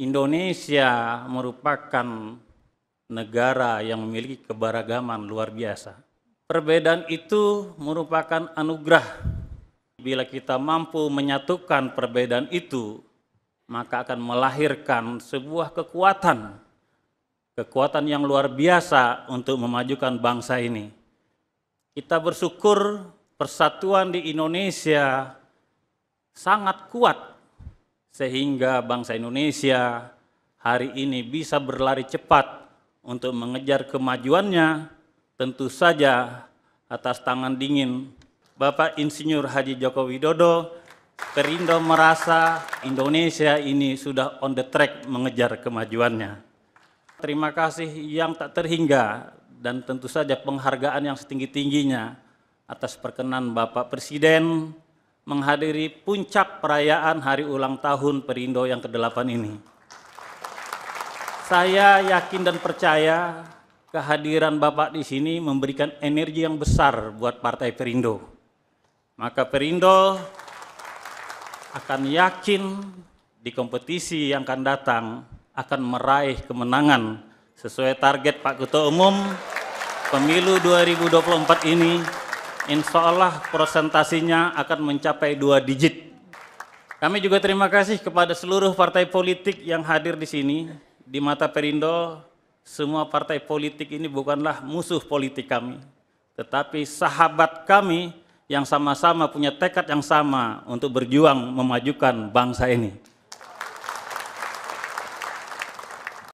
Indonesia merupakan negara yang memiliki keberagaman luar biasa. Perbedaan itu merupakan anugerah. Bila kita mampu menyatukan perbedaan itu, maka akan melahirkan sebuah kekuatan. Kekuatan yang luar biasa untuk memajukan bangsa ini. Kita bersyukur persatuan di Indonesia sangat kuat sehingga bangsa Indonesia hari ini bisa berlari cepat untuk mengejar kemajuannya, tentu saja atas tangan dingin Bapak Insinyur Haji Joko Widodo, Perindo merasa Indonesia ini sudah on the track mengejar kemajuannya. Terima kasih yang tak terhingga dan tentu saja penghargaan yang setinggi-tingginya atas perkenan Bapak Presiden, menghadiri puncak perayaan hari ulang tahun Perindo yang ke-8 ini. Saya yakin dan percaya kehadiran Bapak di sini memberikan energi yang besar buat Partai Perindo. Maka Perindo akan yakin di kompetisi yang akan datang akan meraih kemenangan sesuai target Pak Ketua Umum pemilu 2024 ini Insya Allah prosentasinya akan mencapai dua digit. Kami juga terima kasih kepada seluruh partai politik yang hadir di sini. Di mata Perindo, semua partai politik ini bukanlah musuh politik kami, tetapi sahabat kami yang sama-sama punya tekad yang sama untuk berjuang memajukan bangsa ini.